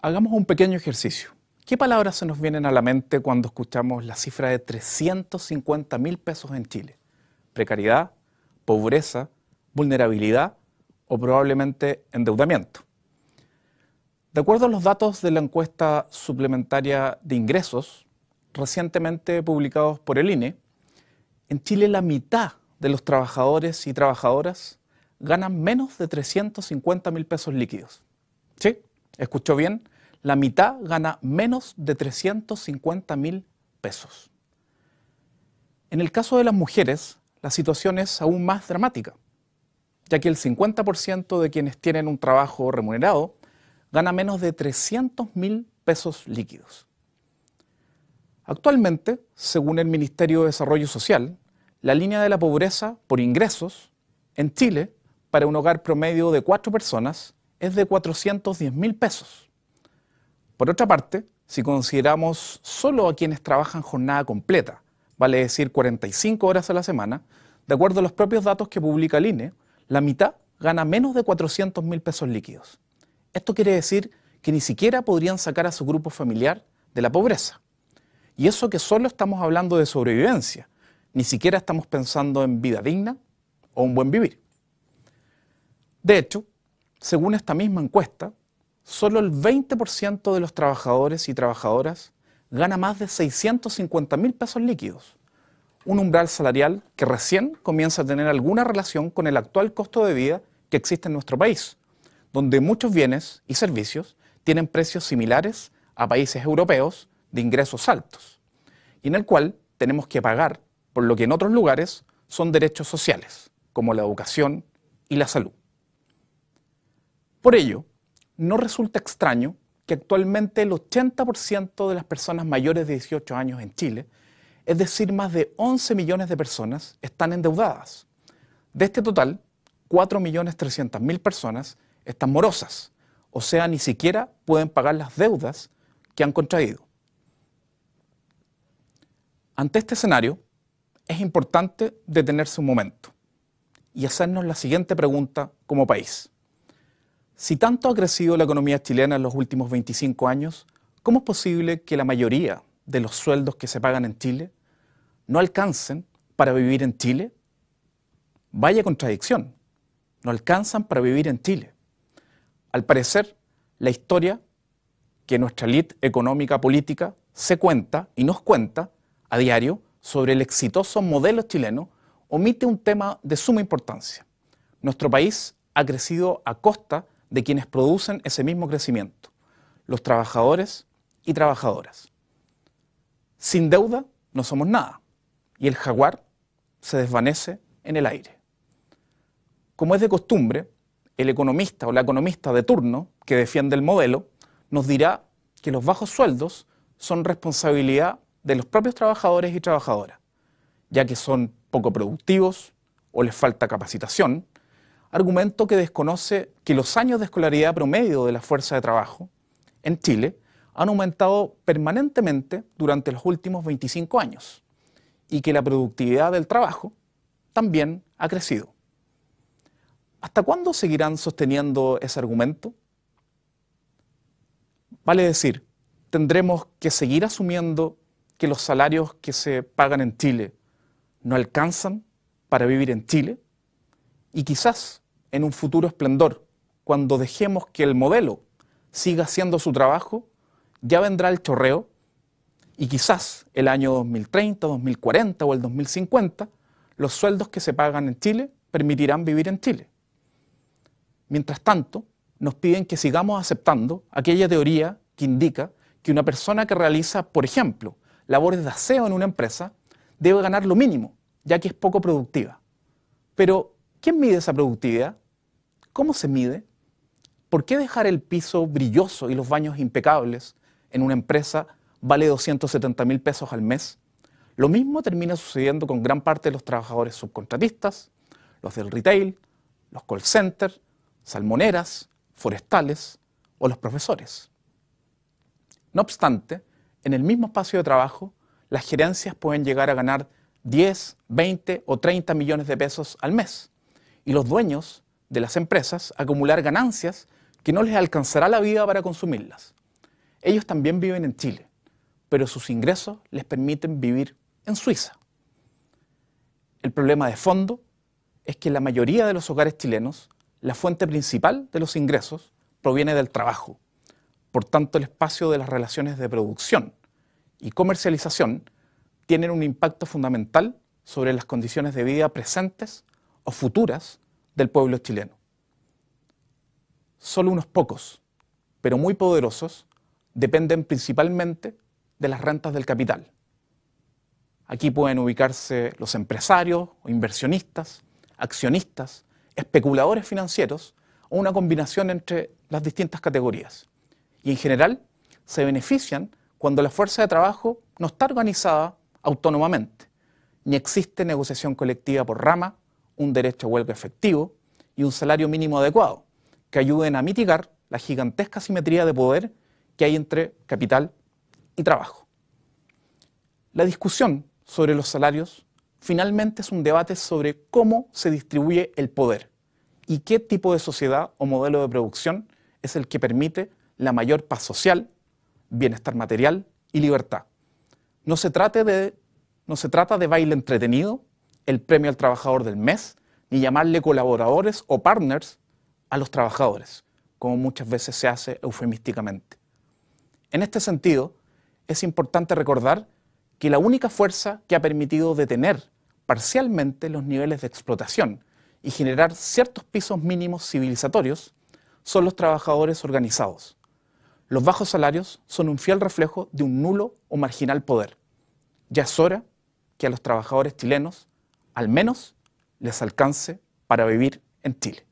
Hagamos un pequeño ejercicio. ¿Qué palabras se nos vienen a la mente cuando escuchamos la cifra de 350 mil pesos en Chile? Precariedad, pobreza, vulnerabilidad o probablemente endeudamiento. De acuerdo a los datos de la encuesta suplementaria de ingresos, recientemente publicados por el INE, en Chile la mitad de los trabajadores y trabajadoras ganan menos de 350 mil pesos líquidos. ¿Sí? ¿Escuchó bien? La mitad gana menos de 350 mil pesos. En el caso de las mujeres, la situación es aún más dramática, ya que el 50% de quienes tienen un trabajo remunerado gana menos de 300 mil pesos líquidos. Actualmente, según el Ministerio de Desarrollo Social, la línea de la pobreza por ingresos en Chile para un hogar promedio de cuatro personas es de 410 mil pesos. Por otra parte, si consideramos solo a quienes trabajan jornada completa, vale decir 45 horas a la semana, de acuerdo a los propios datos que publica el INE, la mitad gana menos de 400 mil pesos líquidos. Esto quiere decir que ni siquiera podrían sacar a su grupo familiar de la pobreza. Y eso que solo estamos hablando de sobrevivencia, ni siquiera estamos pensando en vida digna o un buen vivir. De hecho, según esta misma encuesta, solo el 20% de los trabajadores y trabajadoras gana más de 650 mil pesos líquidos, un umbral salarial que recién comienza a tener alguna relación con el actual costo de vida que existe en nuestro país, donde muchos bienes y servicios tienen precios similares a países europeos de ingresos altos, y en el cual tenemos que pagar por lo que en otros lugares son derechos sociales, como la educación y la salud. Por ello, no resulta extraño que actualmente el 80% de las personas mayores de 18 años en Chile, es decir, más de 11 millones de personas, están endeudadas. De este total, 4.300.000 personas están morosas, o sea, ni siquiera pueden pagar las deudas que han contraído. Ante este escenario, es importante detenerse un momento y hacernos la siguiente pregunta como país. Si tanto ha crecido la economía chilena en los últimos 25 años, ¿cómo es posible que la mayoría de los sueldos que se pagan en Chile no alcancen para vivir en Chile? Vaya contradicción, no alcanzan para vivir en Chile. Al parecer, la historia que nuestra elite económica política se cuenta y nos cuenta a diario sobre el exitoso modelo chileno omite un tema de suma importancia. Nuestro país ha crecido a costa de quienes producen ese mismo crecimiento, los trabajadores y trabajadoras. Sin deuda no somos nada y el jaguar se desvanece en el aire. Como es de costumbre, el economista o la economista de turno que defiende el modelo nos dirá que los bajos sueldos son responsabilidad de los propios trabajadores y trabajadoras, ya que son poco productivos o les falta capacitación argumento que desconoce que los años de escolaridad promedio de la fuerza de trabajo en Chile han aumentado permanentemente durante los últimos 25 años y que la productividad del trabajo también ha crecido. ¿Hasta cuándo seguirán sosteniendo ese argumento? Vale decir, tendremos que seguir asumiendo que los salarios que se pagan en Chile no alcanzan para vivir en Chile y quizás en un futuro esplendor. Cuando dejemos que el modelo siga haciendo su trabajo, ya vendrá el chorreo y quizás el año 2030, 2040 o el 2050, los sueldos que se pagan en Chile permitirán vivir en Chile. Mientras tanto, nos piden que sigamos aceptando aquella teoría que indica que una persona que realiza, por ejemplo, labores de aseo en una empresa, debe ganar lo mínimo, ya que es poco productiva. Pero, ¿quién mide esa productividad? ¿Cómo se mide? ¿Por qué dejar el piso brilloso y los baños impecables en una empresa vale 270 mil pesos al mes? Lo mismo termina sucediendo con gran parte de los trabajadores subcontratistas, los del retail, los call centers, salmoneras, forestales o los profesores. No obstante, en el mismo espacio de trabajo, las gerencias pueden llegar a ganar 10, 20 o 30 millones de pesos al mes y los dueños de las empresas acumular ganancias que no les alcanzará la vida para consumirlas. Ellos también viven en Chile, pero sus ingresos les permiten vivir en Suiza. El problema de fondo es que la mayoría de los hogares chilenos, la fuente principal de los ingresos proviene del trabajo. Por tanto, el espacio de las relaciones de producción y comercialización tienen un impacto fundamental sobre las condiciones de vida presentes o futuras del pueblo chileno. Solo unos pocos, pero muy poderosos, dependen principalmente de las rentas del capital. Aquí pueden ubicarse los empresarios o inversionistas, accionistas, especuladores financieros o una combinación entre las distintas categorías. Y en general se benefician cuando la fuerza de trabajo no está organizada autónomamente, ni existe negociación colectiva por rama, un derecho a huelga efectivo y un salario mínimo adecuado, que ayuden a mitigar la gigantesca simetría de poder que hay entre capital y trabajo. La discusión sobre los salarios finalmente es un debate sobre cómo se distribuye el poder y qué tipo de sociedad o modelo de producción es el que permite la mayor paz social, bienestar material y libertad. No se, de, no se trata de baile entretenido el premio al trabajador del mes, ni llamarle colaboradores o partners a los trabajadores, como muchas veces se hace eufemísticamente. En este sentido, es importante recordar que la única fuerza que ha permitido detener parcialmente los niveles de explotación y generar ciertos pisos mínimos civilizatorios son los trabajadores organizados. Los bajos salarios son un fiel reflejo de un nulo o marginal poder. Ya es hora que a los trabajadores chilenos al menos les alcance para vivir en Chile.